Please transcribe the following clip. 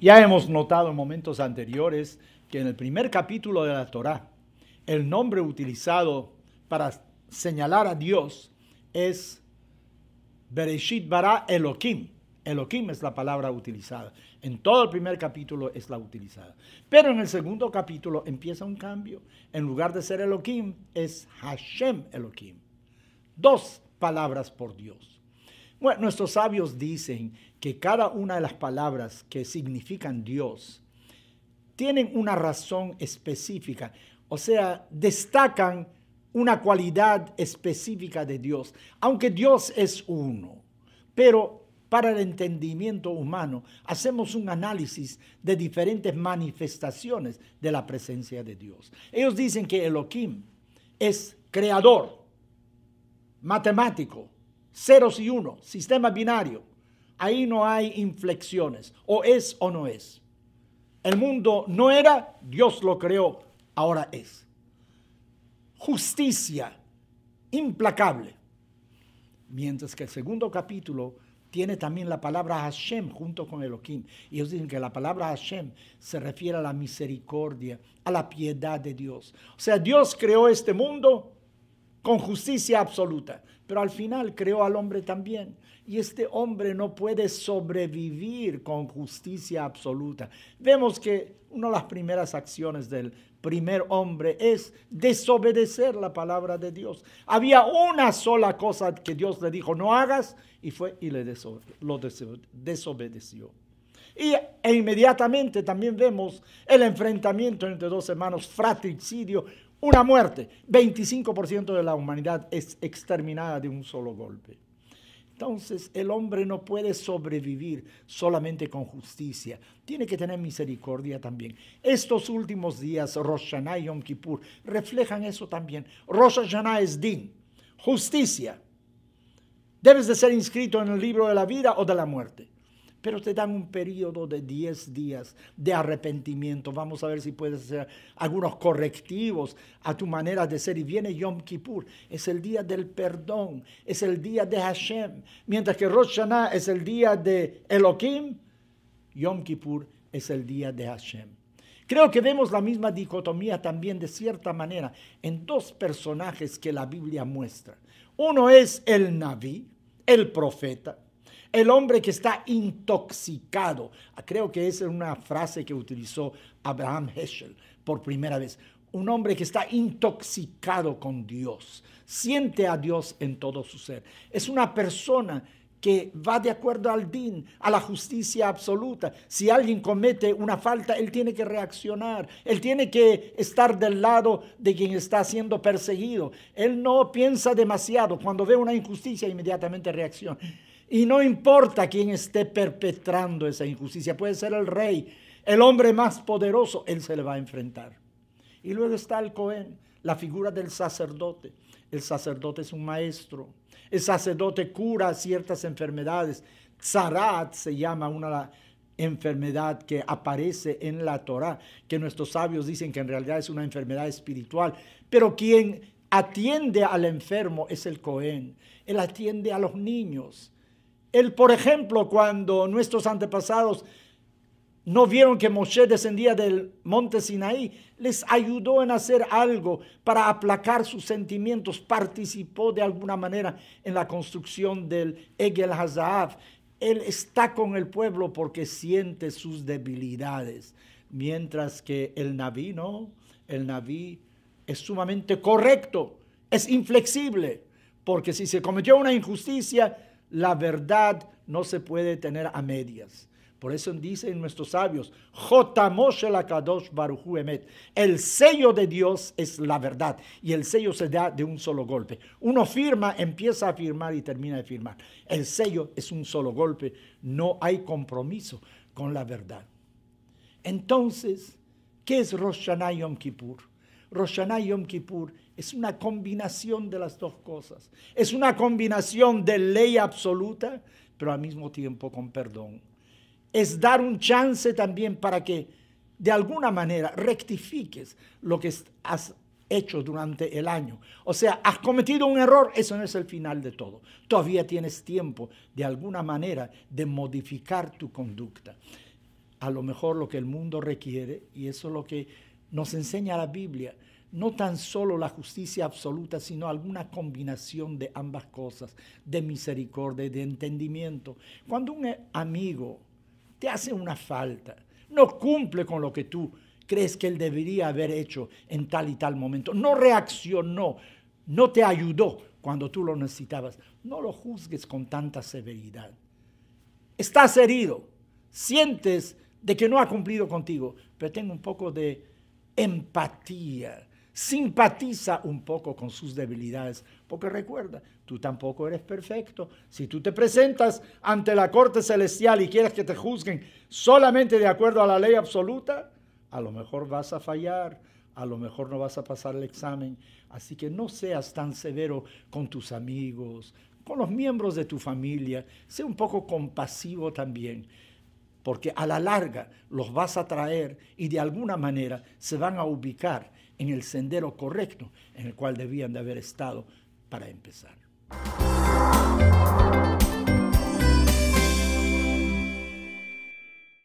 Ya hemos notado en momentos anteriores que en el primer capítulo de la Torah el nombre utilizado para señalar a Dios es Bereshit bara Elohim. Elohim es la palabra utilizada. En todo el primer capítulo es la utilizada. Pero en el segundo capítulo empieza un cambio. En lugar de ser Elohim, es Hashem Elohim. Dos palabras por Dios. Bueno, nuestros sabios dicen que cada una de las palabras que significan Dios tienen una razón específica, o sea, destacan una cualidad específica de Dios, aunque Dios es uno. Pero para el entendimiento humano hacemos un análisis de diferentes manifestaciones de la presencia de Dios. Ellos dicen que Elohim es creador, matemático, ceros y uno, sistema binario. Ahí no hay inflexiones, o es o no es. El mundo no era, Dios lo creó, ahora es. Justicia implacable. Mientras que el segundo capítulo tiene también la palabra Hashem junto con Elohim. Y ellos dicen que la palabra Hashem se refiere a la misericordia, a la piedad de Dios. O sea, Dios creó este mundo con justicia absoluta. Pero al final creó al hombre también. Y este hombre no puede sobrevivir con justicia absoluta. Vemos que una de las primeras acciones del primer hombre es desobedecer la palabra de Dios. Había una sola cosa que Dios le dijo no hagas y fue y le lo desobedeció. Y, e inmediatamente también vemos el enfrentamiento entre dos hermanos, fratricidio, una muerte. 25% de la humanidad es exterminada de un solo golpe. Entonces el hombre no puede sobrevivir solamente con justicia, tiene que tener misericordia también. Estos últimos días, Rosh Hashanah y Yom Kippur, reflejan eso también. Rosh Hashanah es din, justicia. Debes de ser inscrito en el libro de la vida o de la muerte pero te dan un periodo de 10 días de arrepentimiento. Vamos a ver si puedes hacer algunos correctivos a tu manera de ser. Y viene Yom Kippur, es el día del perdón, es el día de Hashem. Mientras que Rosh Hashanah es el día de Elohim, Yom Kippur es el día de Hashem. Creo que vemos la misma dicotomía también de cierta manera en dos personajes que la Biblia muestra. Uno es el Naví, el profeta, el hombre que está intoxicado. Ah, creo que esa es una frase que utilizó Abraham Heschel por primera vez. Un hombre que está intoxicado con Dios, siente a Dios en todo su ser. Es una persona que va de acuerdo al din, a la justicia absoluta. Si alguien comete una falta, él tiene que reaccionar, él tiene que estar del lado de quien está siendo perseguido. Él no piensa demasiado, cuando ve una injusticia inmediatamente reacciona. Y no importa quién esté perpetrando esa injusticia, puede ser el rey, el hombre más poderoso, él se le va a enfrentar. Y luego está el Cohen, la figura del sacerdote. El sacerdote es un maestro. El sacerdote cura ciertas enfermedades. Zarat se llama una enfermedad que aparece en la Torá, que nuestros sabios dicen que en realidad es una enfermedad espiritual. Pero quien atiende al enfermo es el Cohen. Él atiende a los niños. Él, por ejemplo, cuando nuestros antepasados no vieron que Moshe descendía del monte Sinaí, les ayudó en hacer algo para aplacar sus sentimientos, participó de alguna manera en la construcción del Egel Hazaab. Él está con el pueblo porque siente sus debilidades, mientras que el Naví no, el Naví es sumamente correcto, es inflexible, porque si se cometió una injusticia, la verdad no se puede tener a medias. Por eso dicen nuestros sabios, el sello de Dios es la verdad y el sello se da de un solo golpe. Uno firma, empieza a firmar y termina de firmar. El sello es un solo golpe, no hay compromiso con la verdad. Entonces, ¿qué es Rosh Yom Kippur? Roshaná y Yom Kippur es una combinación de las dos cosas. Es una combinación de ley absoluta, pero al mismo tiempo con perdón. Es dar un chance también para que de alguna manera rectifiques lo que has hecho durante el año. O sea, has cometido un error, eso no es el final de todo. Todavía tienes tiempo de alguna manera de modificar tu conducta. A lo mejor lo que el mundo requiere, y eso es lo que nos enseña la Biblia no tan solo la justicia absoluta, sino alguna combinación de ambas cosas, de misericordia y de entendimiento. Cuando un eh, amigo te hace una falta, no cumple con lo que tú crees que él debería haber hecho en tal y tal momento, no reaccionó, no te ayudó cuando tú lo necesitabas, no lo juzgues con tanta severidad. Estás herido, sientes de que no ha cumplido contigo, pero tengo un poco de empatía, simpatiza un poco con sus debilidades, porque recuerda, tú tampoco eres perfecto. Si tú te presentas ante la corte celestial y quieres que te juzguen solamente de acuerdo a la ley absoluta, a lo mejor vas a fallar, a lo mejor no vas a pasar el examen. Así que no seas tan severo con tus amigos, con los miembros de tu familia, sé un poco compasivo también porque a la larga los vas a traer y de alguna manera se van a ubicar en el sendero correcto en el cual debían de haber estado para empezar.